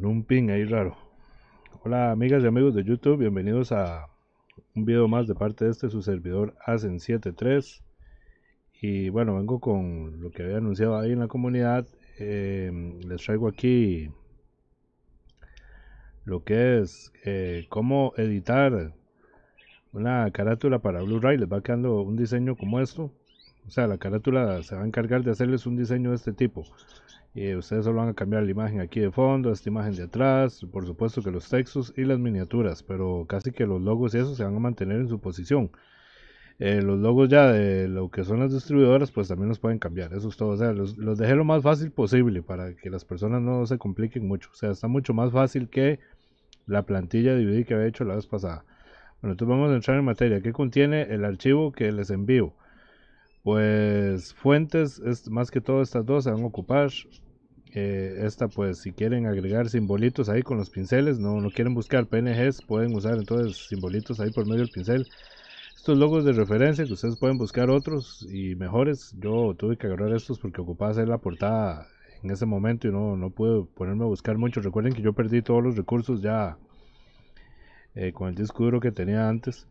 un ping ahí raro. Hola amigas y amigos de YouTube, bienvenidos a un video más de parte de este su servidor Asen 73 y bueno, vengo con lo que había anunciado ahí en la comunidad. Em, les traigo aquí lo que es eh, cómo editar una carátula para Blu-ray. Les va quedando un diseño como esto. O sea, la carátula se va a encargar de hacerles un diseño de este tipo. Y ustedes solo van a cambiar la imagen aquí de fondo, esta imagen de atrás, por supuesto que los textos y las miniaturas, pero casi que los logos y eso se van a mantener en su posición. Eh, los logos ya de lo que son las distribuidoras, pues también los pueden cambiar, eso es todo. O sea, los, dejé lo más fácil posible para que las personas no se compliquen mucho. O sea, está mucho más fácil que la plantilla DVD que había hecho la vez pasada. Bueno, entonces vamos a entrar en materia. ¿Qué contiene el archivo que les envío? Pues fuentes, es, más que todo estas dos se van a ocupar. Eh, esta pues si quieren agregar simbolitos ahí con los pinceles, no, no quieren buscar PNGs, pueden usar entonces simbolitos ahí por medio del pincel. Estos logos de referencia que ustedes pueden buscar otros y mejores. Yo tuve que agarrar estos porque ocupaba hacer la portada en ese momento y no, no pude ponerme a buscar mucho. Recuerden que yo perdí todos los recursos ya eh, con el disco duro que tenía antes.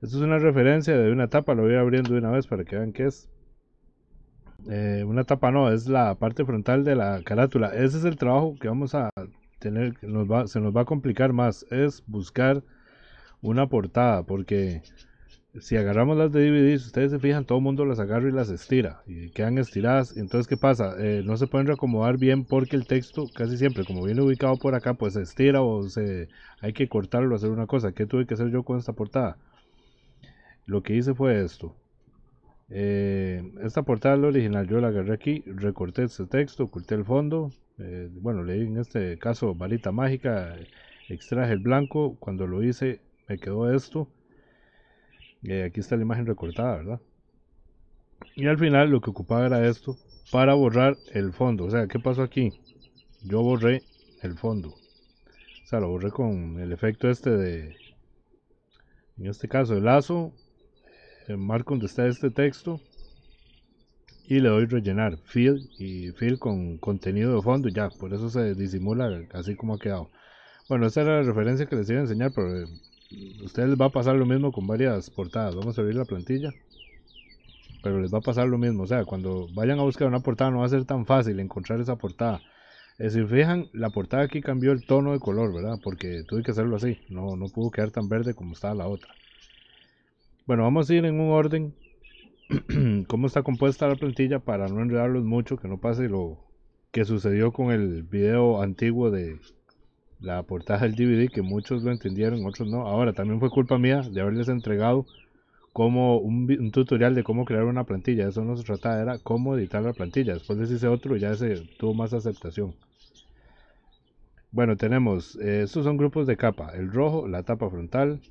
Esto es una referencia de una tapa, lo voy abriendo de una vez para que vean qué es. Eh, una tapa no, es la parte frontal de la carátula. Ese es el trabajo que vamos a tener, se nos va a complicar más, es buscar una portada, porque si agarramos las de DVD, ustedes se fijan, todo el mundo las agarra y las estira, y quedan estiradas. Entonces, ¿qué pasa? Eh, no se pueden reacomodar bien porque el texto casi siempre, como viene ubicado por acá, pues se estira o se, hay que cortarlo, hacer una cosa. ¿Qué tuve que hacer yo con esta portada? Lo que hice fue esto. Eh, esta portada original yo la agarré aquí, recorté este texto, oculté el fondo. Eh, bueno, leí en este caso varita mágica, extraje el blanco. Cuando lo hice me quedó esto. Eh, aquí está la imagen recortada, ¿verdad? Y al final lo que ocupaba era esto para borrar el fondo. O sea, ¿qué pasó aquí? Yo borré el fondo. O sea, lo borré con el efecto este de, en este caso, el lazo eh, marco donde está este texto y le doy rellenar field y field con contenido de fondo ya por eso se disimula así como ha quedado bueno esta era la referencia que les iba a enseñar pero eh, ustedes les va a pasar lo mismo con varias portadas vamos a abrir la plantilla pero les va a pasar lo mismo o sea cuando vayan a buscar una portada no va a ser tan fácil encontrar esa portada eh, si fijan la portada aquí cambió el tono de color verdad porque tuve que hacerlo así no no pudo quedar tan verde como estaba la otra bueno, vamos a ir en un orden. ¿Cómo está compuesta la plantilla para no enredarlos mucho? Que no pase lo que sucedió con el video antiguo de la portada del DVD, que muchos lo entendieron, otros no. Ahora, también fue culpa mía de haberles entregado como un, tutorial de cómo crear una plantilla. Eso no se trataba, era cómo editar la plantilla. Después les hice otro y ya se tuvo más aceptación. Bueno, tenemos, eh, estos son grupos de capa, el rojo, la tapa frontal,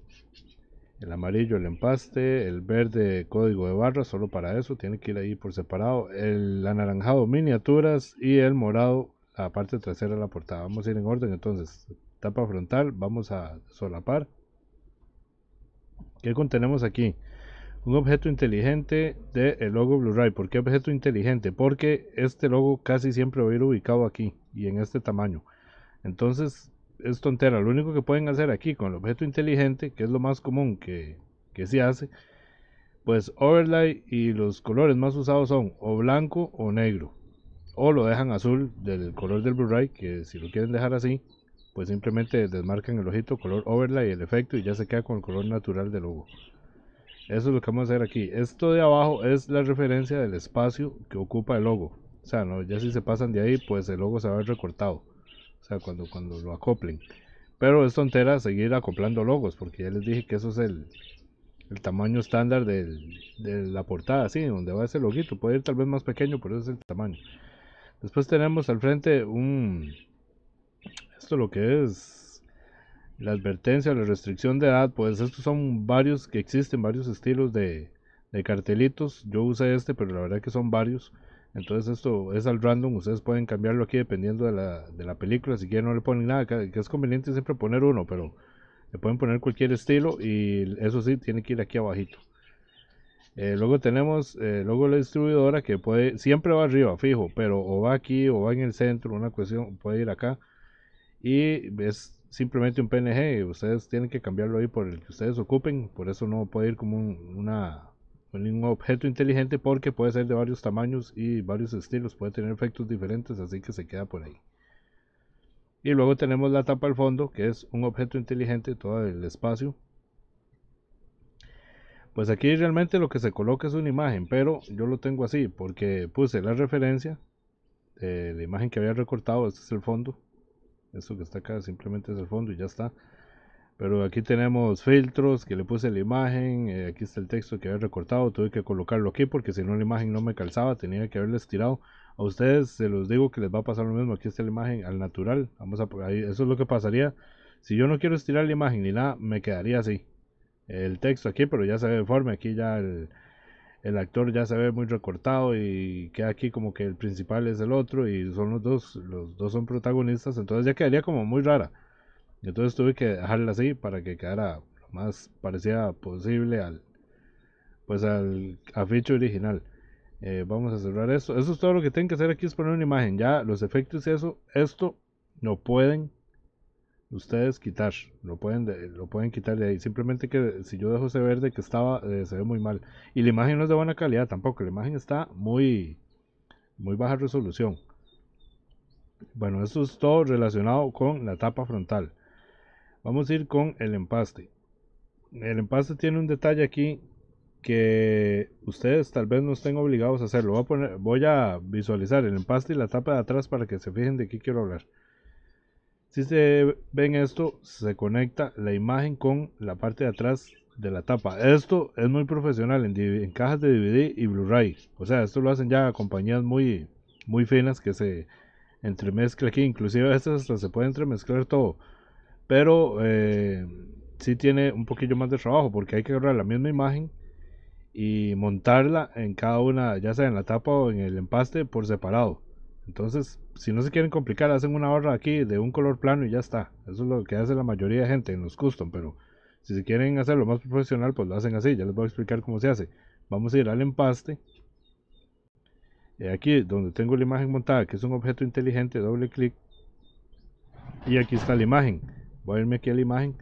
el amarillo el empaste, el verde código de barra, solo para eso, tiene que ir ahí por separado, el anaranjado miniaturas y el morado la parte trasera de la portada. Vamos a ir en orden entonces, tapa frontal, vamos a solapar. ¿Qué contenemos aquí? Un objeto inteligente del el logo Blu-ray. ¿Por qué objeto inteligente? Porque este logo casi siempre va a ir ubicado aquí y en este tamaño. Entonces es tontera. Lo único que pueden hacer aquí con el objeto inteligente, que es lo más común que, se hace, pues overlay y los colores más usados son o blanco o negro. O lo dejan azul del color del Blu-ray, que si lo quieren dejar así, pues simplemente desmarcan el ojito, color overlay, el efecto y ya se queda con el color natural del logo. Eso es lo que vamos a hacer aquí. Esto de abajo es la referencia del espacio que ocupa el logo. O sea, ya si se pasan de ahí, pues el logo se va a ver recortado. O sea, cuando, cuando lo acoplen. Pero es tontera seguir acoplando logos, porque ya les dije que eso es el, tamaño estándar de la portada, sí, donde va ese loguito. Puede ir tal vez más pequeño, pero ese es el tamaño. Después tenemos al frente un... Esto lo que es la advertencia, la restricción de edad. Pues estos son varios que existen, varios estilos de, de cartelitos. Yo usé este, pero la verdad que son varios. Entonces esto es al random, ustedes pueden cambiarlo aquí dependiendo de la, película, si quieren no le ponen nada, que, es conveniente siempre poner uno, pero le pueden poner cualquier estilo y eso sí, tiene que ir aquí abajito. Eh, luego tenemos, eh, luego la distribuidora que puede, siempre va arriba, fijo, pero o va aquí o va en el centro, una cuestión, puede ir acá. Y es simplemente un PNG, ustedes tienen que cambiarlo ahí por el que ustedes ocupen, por eso no puede ir como una, un objeto inteligente porque puede ser de varios tamaños y varios estilos, puede tener efectos diferentes, así que se queda por ahí. Y luego tenemos la tapa al fondo, que es un objeto inteligente, todo el espacio. Pues aquí realmente lo que se coloca es una imagen, pero yo lo tengo así porque puse la referencia, de eh, la imagen que había recortado, este es el fondo. Esto que está acá simplemente es el fondo y ya está pero aquí tenemos filtros que le puse la imagen, eh, aquí está el texto que había recortado, tuve que colocarlo aquí porque si no la imagen no me calzaba, tenía que haberle estirado. A ustedes se los digo que les va a pasar lo mismo, aquí está la imagen al natural, vamos a eso es lo que pasaría. Si yo no quiero estirar la imagen ni nada, me quedaría así. El texto aquí, pero ya se ve deforme, aquí ya el, el actor ya se ve muy recortado y queda aquí como que el principal es el otro y son los dos, los dos son protagonistas, entonces ya quedaría como muy rara. Entonces tuve que dejarla así para que quedara lo más parecida posible al pues al afiche original. Eh, vamos a cerrar esto. Eso es todo lo que tienen que hacer aquí es poner una imagen. Ya los efectos y eso, esto no pueden ustedes quitar. Lo pueden, lo pueden quitar de ahí. Simplemente que si yo dejo ese verde que estaba, eh, se ve muy mal. Y la imagen no es de buena calidad tampoco. La imagen está muy, muy baja resolución. Bueno, esto es todo relacionado con la tapa frontal. Vamos a ir con el empaste. El empaste tiene un detalle aquí que ustedes tal vez no estén obligados a hacerlo. Voy a, visualizar el empaste y la tapa de atrás para que se fijen de qué quiero hablar. Si se ven esto, se conecta la imagen con la parte de atrás de la tapa. Esto es muy profesional en, cajas de DVD y Blu-ray. O sea, esto lo hacen ya compañías muy, muy finas que se entremezclan aquí. Inclusive estas hasta se puede entremezclar todo. Pero si eh, sí tiene un poquillo más de trabajo porque hay que agarrar la misma imagen y montarla en cada una, ya sea en la tapa o en el empaste por separado. Entonces, si no se quieren complicar, hacen una barra aquí de un color plano y ya está. Eso es lo que hace la mayoría de gente en los custom, pero si se quieren hacerlo más profesional, pues lo hacen así. Ya les voy a explicar cómo se hace. Vamos a ir al empaste. Y eh, aquí donde tengo la imagen montada, que es un objeto inteligente, doble clic. Y aquí está la imagen voy a irme aquí a la imagen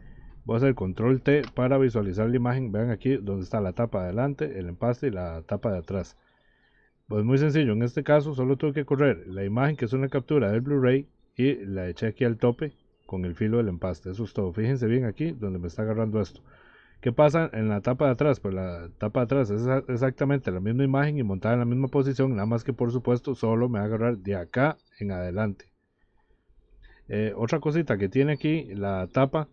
voy a hacer control T para visualizar la imagen vean aquí donde está la tapa de adelante el empaste y la tapa de atrás pues muy sencillo en este caso solo tuve que correr la imagen que es una captura del Blu-ray y la eché aquí al tope con el filo del empaste eso es todo fíjense bien aquí donde me está agarrando esto ¿Qué pasa en la tapa de atrás? Pues la tapa de atrás es exactamente la misma imagen y montada en la misma posición, nada más que por supuesto solo me va a agarrar de acá en adelante. Eh, otra cosita que tiene aquí, la tapa,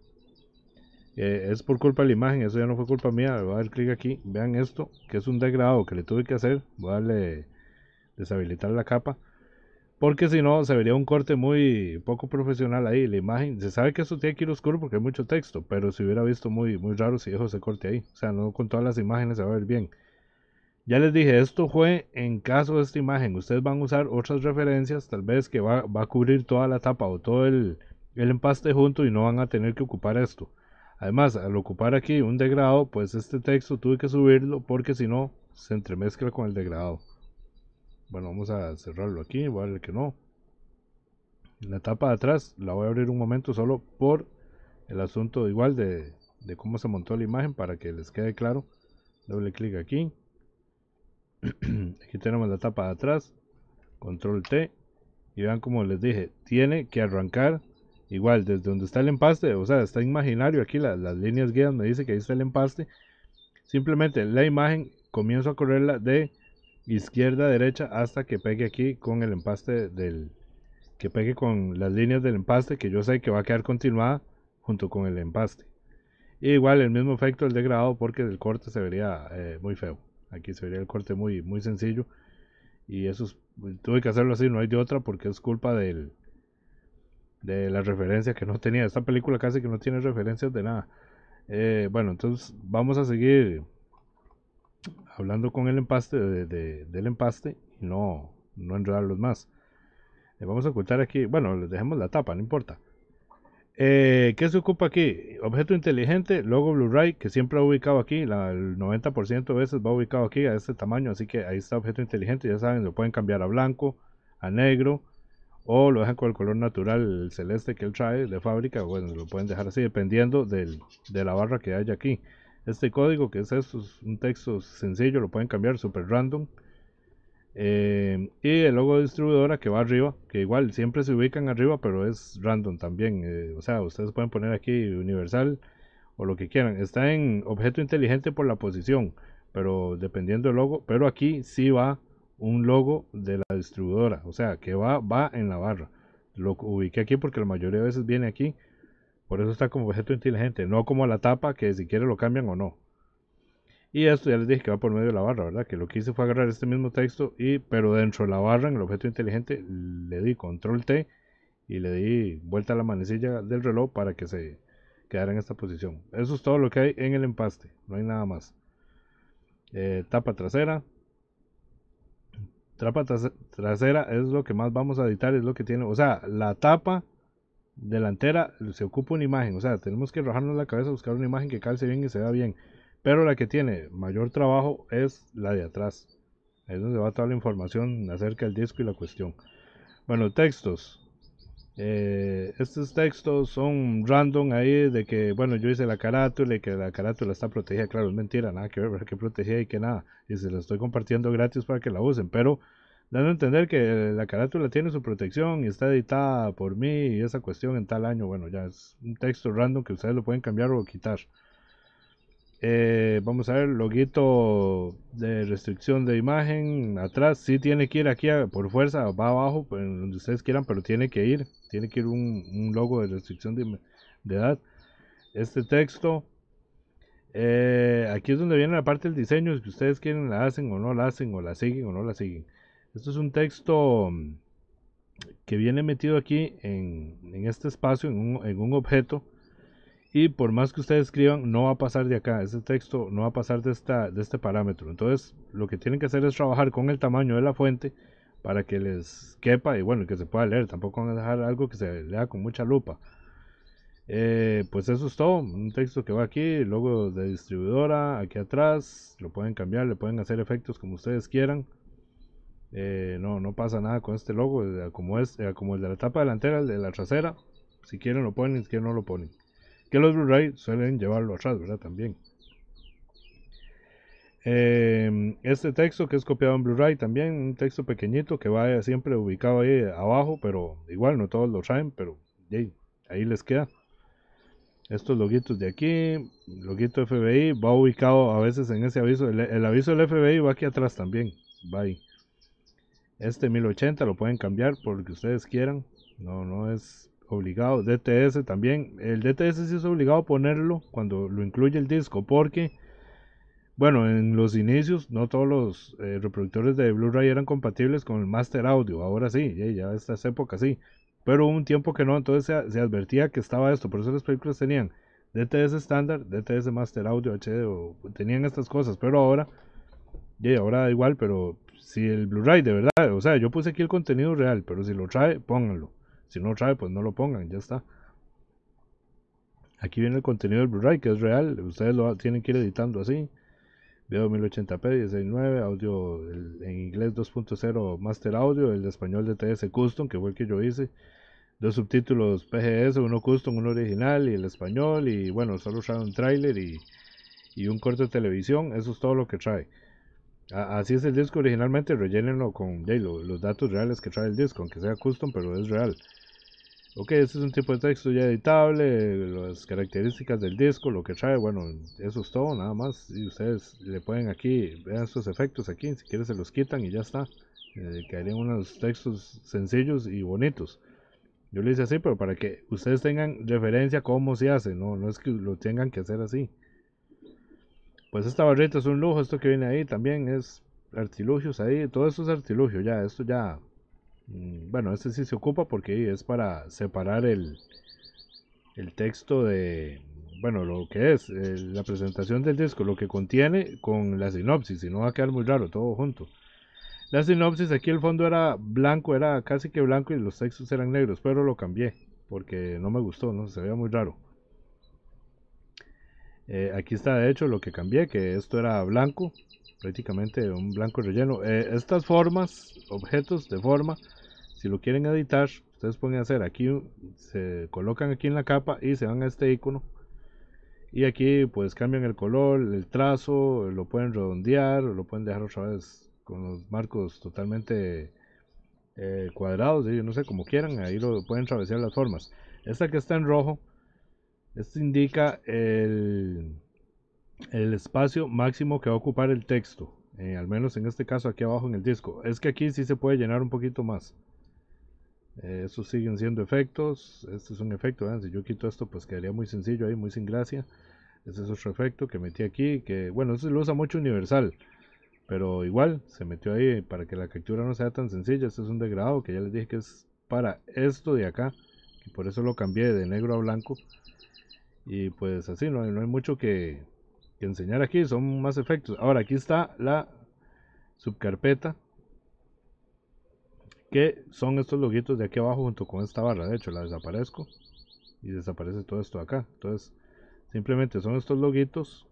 eh, es por culpa de la imagen, eso ya no fue culpa mía, voy a dar clic aquí, vean esto, que es un degradado que le tuve que hacer, voy a darle deshabilitar la capa, porque si no se vería un corte muy poco profesional ahí, la imagen, se sabe que eso tiene que ir oscuro porque hay mucho texto, pero se hubiera visto muy, muy raro si dejó ese corte ahí, o sea, no con todas las imágenes se va a ver bien. Ya les dije, esto fue en caso de esta imagen. Ustedes van a usar otras referencias, tal vez que va, a cubrir toda la tapa o todo el, empaste junto y no van a tener que ocupar esto. Además, al ocupar aquí un degrado, pues este texto tuve que subirlo porque si no, se entremezcla con el degrado. Bueno, vamos a cerrarlo aquí, igual que no. La tapa de atrás la voy a abrir un momento solo por el asunto igual de cómo se montó la imagen para que les quede claro. Doble clic aquí aquí tenemos la tapa de atrás control T y vean como les dije tiene que arrancar igual desde donde está el empaste o sea está imaginario aquí las líneas guías me dice que ahí está el empaste simplemente la imagen comienzo a correrla de izquierda a derecha hasta que pegue aquí con el empaste del que pegue con las líneas del empaste que yo sé que va a quedar continuada junto con el empaste igual el mismo efecto el degradado porque el corte se vería eh, muy feo Aquí se vería el corte muy, muy sencillo. Y eso pues, tuve que hacerlo así, no hay de otra, porque es culpa del, de la referencia que no tenía. Esta película casi que no tiene referencias de nada. Eh, bueno, entonces vamos a seguir hablando con el empaste del empaste y no, no enredarlos más. Le eh, vamos a ocultar aquí, bueno, les dejemos la tapa, no importa. Eh, ¿Qué se ocupa aquí? Objeto inteligente, logo Blu-ray, que siempre ha ubicado aquí, el 90% de veces va ubicado aquí a este tamaño, así que ahí está objeto inteligente, ya saben, lo pueden cambiar a blanco, a negro, o lo dejan con el color natural, celeste que él trae de fábrica, bueno, lo pueden dejar así, dependiendo de la barra que haya aquí. Este código que es esto, es un texto sencillo, lo pueden cambiar, super random, eh, y el logo de distribuidora que va arriba, que igual siempre se ubican arriba, pero es random también. Eh, o sea, ustedes pueden poner aquí universal o lo que quieran. Está en objeto inteligente por la posición, pero dependiendo del logo. Pero aquí sí va un logo de la distribuidora, o sea, que va, va en la barra. Lo ubiqué aquí porque la mayoría de veces viene aquí. Por eso está como objeto inteligente, no como la tapa que si quiere lo cambian o no. Y esto ya les dije que va por medio de la barra, ¿verdad? Que lo que hice fue agarrar este mismo texto, y, pero dentro de la barra, en el objeto inteligente, le di control T y le di vuelta a la manecilla del reloj para que se quedara en esta posición. Eso es todo lo que hay en el empaste, no hay nada más. Eh, tapa trasera. Tapa trasera es lo que más vamos a editar, es lo que tiene, o sea, la tapa delantera se ocupa una imagen, o sea, tenemos que rajarnos la cabeza, a buscar una imagen que calce bien y se vea bien. Pero la que tiene mayor trabajo es la de atrás. Es donde va toda la información acerca del disco y la cuestión. Bueno, textos. Eh, estos textos son random ahí de que, bueno, yo hice la carátula y que la carátula está protegida. Claro, es mentira, nada que ver, que protegida y que nada. Y se la estoy compartiendo gratis para que la usen. Pero dando a entender que la carátula tiene su protección y está editada por mí y esa cuestión en tal año. Bueno, ya es un texto random que ustedes lo pueden cambiar o quitar. Eh, vamos a ver, loguito de restricción de imagen atrás. si tiene que ir aquí por fuerza, va abajo, donde ustedes quieran, pero tiene que ir. Tiene que ir un, logo de restricción de, edad. Este texto. Eh, aquí es donde viene la parte del diseño, si ustedes quieren la hacen o no la hacen, o la siguen o no la siguen. Esto es un texto mm, que viene metido aquí en, este espacio, en un objeto y por más que ustedes escriban, no va a pasar de acá, Ese texto no va a pasar de, esta, de este parámetro. Entonces, lo que tienen que hacer es trabajar con el tamaño de la fuente para que les quepa y bueno, que se pueda leer. Tampoco van a dejar algo que se lea con mucha lupa. Eh, pues eso es todo, un texto que va aquí, logo de distribuidora, aquí atrás, lo pueden cambiar, le pueden hacer efectos como ustedes quieran. Eh, no, no pasa nada con este logo, eh, como, es, como el de la tapa delantera, el de la trasera. Si quieren lo ponen, si quieren no lo ponen. Que los Blu-ray suelen llevarlo atrás, ¿verdad? También. Em, este texto que es copiado en Blu-ray también, un texto pequeñito que va siempre ubicado ahí abajo, pero igual no todos lo traen, pero ahí, les queda. Estos loguitos de aquí, loguito FBI, va ubicado a veces en ese aviso. El, aviso del FBI va aquí atrás también, va ahí. Este 1080 lo pueden cambiar por lo que ustedes quieran. No, no es obligado, DTS también. El DTS sí es obligado ponerlo cuando lo incluye el disco, porque, bueno, en los inicios no todos los eh, reproductores de Blu-ray eran compatibles con el Master Audio, ahora sí, ya, ya estas épocas sí. Pero hubo un tiempo que no, entonces se, advertía que estaba esto, por eso las películas tenían DTS estándar, DTS Master Audio, HD, o, tenían estas cosas, pero ahora, ya, ahora igual, pero si el Blu-ray de verdad, o sea, yo puse aquí el contenido real, pero si lo trae, pónganlo. Si no lo trae, pues no lo pongan, ya está. Aquí viene el contenido del Blu-ray, que es real. Ustedes lo tienen que ir editando así. Video 1080p, 16.9, audio en inglés 2.0 Master Audio, el español de TS Custom, que fue el que yo hice. Dos subtítulos PGS, uno custom, uno original y el español. Y bueno, solo trae un tráiler y, un corte de televisión. Eso es todo lo que trae. Así es el disco originalmente, rellénenlo con los datos reales que trae el disco, aunque sea custom, pero es real. Ok, este es un tipo de texto ya editable, las características del disco, lo que trae, bueno, eso es todo, nada más. Y ustedes le pueden aquí, vean estos efectos aquí, si quieren se los quitan y ya está. Eh, caerían unos textos sencillos y bonitos. Yo lo hice así, pero para que ustedes tengan referencia cómo se hace, no, no es que lo tengan que hacer así. Pues esta barrita es un lujo, esto que viene ahí también es artilugios ahí, todo esto es artilugio ya, esto ya Mm, bueno, este sí se ocupa porque es para separar el, texto de, bueno, lo que es eh, la presentación del disco, lo que contiene con la sinopsis, y no va a quedar muy raro todo junto. La sinopsis aquí el fondo era blanco, era casi que blanco y los textos eran negros, pero lo cambié porque no me gustó, no se veía muy raro. Eh, aquí está de hecho lo que cambié, que esto era blanco prácticamente un blanco relleno. Eh, estas formas, objetos de forma, si lo quieren editar, ustedes pueden hacer aquí, se colocan aquí en la capa y se van a este icono. Y aquí pues cambian el color, el trazo, lo pueden redondear, lo pueden dejar otra vez con los marcos totalmente eh, cuadrados, no sé, como quieran, ahí lo pueden travesear las formas. Esta que está en rojo, esto indica el, el espacio máximo que va a ocupar el texto. Eh, al menos en este caso aquí abajo en el disco. Es que aquí sí se puede llenar un poquito más. Eh, estos siguen siendo efectos. Este es un efecto. Si yo quito esto pues quedaría muy sencillo ahí, muy sin gracia. Este es otro efecto que metí aquí. Que bueno, se lo usa mucho Universal. Pero igual se metió ahí para que la captura no sea tan sencilla. Este es un degradado que ya les dije que es para esto de acá. Y por eso lo cambié de negro a blanco. Y pues así, no hay mucho que, enseñar aquí, son más efectos. Ahora, aquí está la subcarpeta, que son estos loguitos de aquí abajo junto con esta barra. De hecho, la desaparezco y desaparece todo esto de acá. Entonces, simplemente son estos loguitos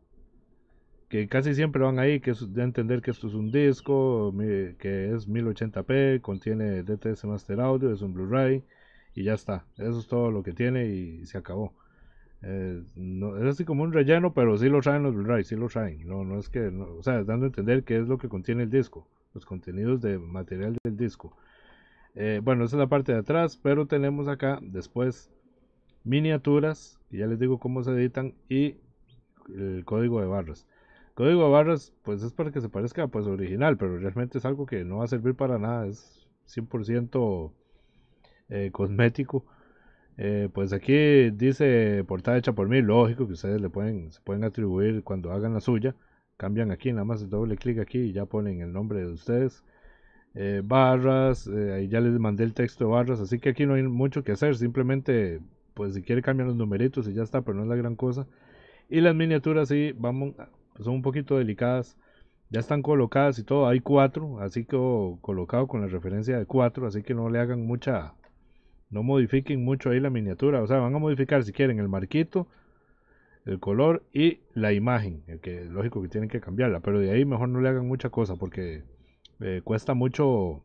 que casi siempre van ahí, que es de entender que esto es un disco, que es 1080p, contiene DTS Master Audio, es un Blu-ray y ya está. Eso es todo lo que tiene y se acabó no, es así como un relleno, pero sí lo traen los Blu-ray, sí lo traen. No, no es que, o sea, dando a entender qué es lo que contiene el disco, los contenidos de material del disco. Eh, bueno, esa es la parte de atrás, pero tenemos acá después miniaturas, ya les digo cómo se editan, y el código de barras. código de barras, pues es para que se parezca pues original, pero realmente es algo que no va a servir para nada, es 100% eh, cosmético. Eh, pues aquí dice portada hecha por mí, lógico que ustedes le pueden, se pueden atribuir cuando hagan la suya. Cambian aquí, nada más doble clic aquí y ya ponen el nombre de ustedes. Eh, barras, eh, ahí ya les mandé el texto de barras, así que aquí no hay mucho que hacer, simplemente pues si quiere cambian los numeritos y ya está, pero no es la gran cosa. Y las miniaturas sí, vamos, son un poquito delicadas, ya están colocadas y todo, hay cuatro, así que colocado con la referencia de cuatro, así que no le hagan mucha no modifiquen mucho ahí la miniatura. O sea, van a modificar si quieren el marquito, el color y la imagen. El que lógico que tienen que cambiarla. Pero de ahí mejor no le hagan mucha cosa porque eh, cuesta mucho.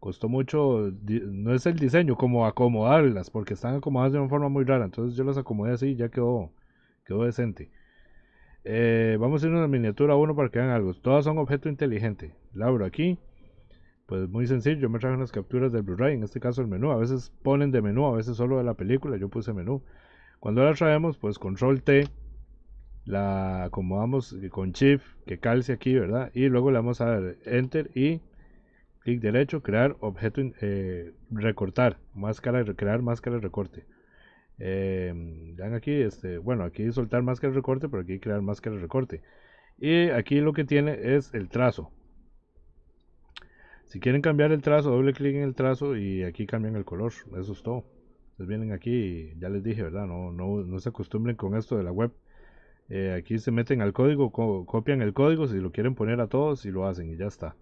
Costó mucho, no es el diseño, como acomodarlas, porque están acomodadas de una forma muy rara. Entonces yo las acomodé así y ya quedó, quedó decente. Eh, vamos a ir a una miniatura 1 para que vean algo. Todas son objeto inteligente. abro aquí. Pues muy sencillo, yo me traje unas capturas del Blu-ray, en este caso el menú. A veces ponen de menú, a veces solo de la película, yo puse menú. Cuando la traemos, pues control T, la acomodamos con shift, que calce aquí, ¿verdad? Y luego le vamos a dar enter y clic derecho, crear objeto, eh, recortar, máscara, crear máscara de recorte. Em, vean aquí, este, bueno, aquí soltar máscara de recorte, pero aquí crear máscara de recorte. Y aquí lo que tiene es el trazo. Si quieren cambiar el trazo, doble clic en el trazo y aquí cambian el color. Eso es todo. Entonces vienen aquí, y ya les dije, ¿verdad? No, no, no se acostumbren con esto de la web. Eh, aquí se meten al código, copian el código, si lo quieren poner a todos y lo hacen y ya está.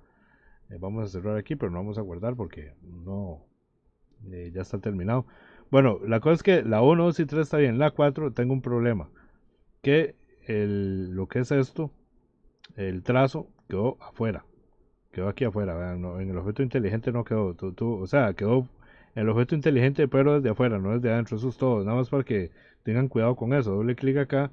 Eh, vamos a cerrar aquí, pero no vamos a guardar porque no, eh, ya está terminado. Bueno, la cosa es que la 1, 2 y 3 está bien, la 4 tengo un problema. Que el, lo que es esto, el trazo quedó afuera quedó aquí afuera, en el objeto inteligente no quedó, tú, o sea, quedó el objeto inteligente pero desde afuera, no desde adentro, eso es todo, nada más para que tengan cuidado con eso, doble clic acá,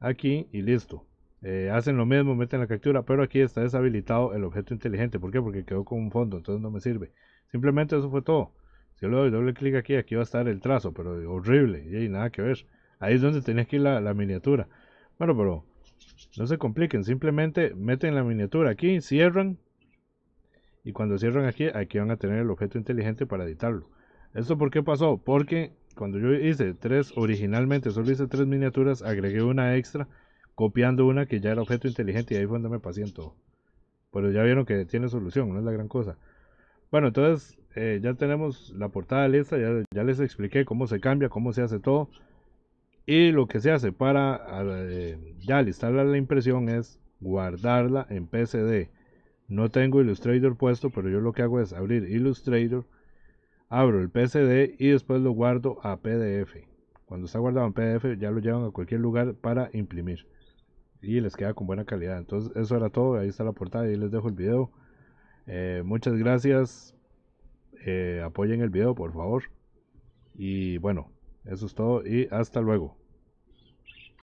aquí y listo. Eh, hacen lo mismo, meten la captura, pero aquí está deshabilitado el objeto inteligente, ¿por qué? Porque quedó con un fondo, entonces no me sirve. Simplemente eso fue todo. Si yo le doy doble clic aquí, aquí va a estar el trazo, pero horrible, y nada que ver. Ahí es donde tenía que ir la miniatura. Bueno, pero no se compliquen, simplemente meten la miniatura aquí, cierran. Y cuando cierran aquí, aquí van a tener el objeto inteligente para editarlo. ¿Esto por qué pasó? Porque cuando yo hice tres originalmente, solo hice tres miniaturas, agregué una extra, copiando una que ya era objeto inteligente y ahí fue donde me pasé en todo. Pero ya vieron que tiene solución, no es la gran cosa. Bueno, entonces eh, ya tenemos la portada lista, ya les expliqué cómo se cambia, cómo se hace todo. Y lo que se hace para eh, ya instalar la impresión es guardarla en PCD. No tengo Illustrator puesto, pero yo lo que hago es abrir Illustrator, abro el PCD y después lo guardo a PDF. Cuando está guardado en PDF ya lo llevan a cualquier lugar para imprimir. Y les queda con buena calidad. Entonces eso era todo. Ahí está la portada y les dejo el video. Eh, muchas gracias. Eh, apoyen el video por favor. Y bueno, eso es todo y hasta luego.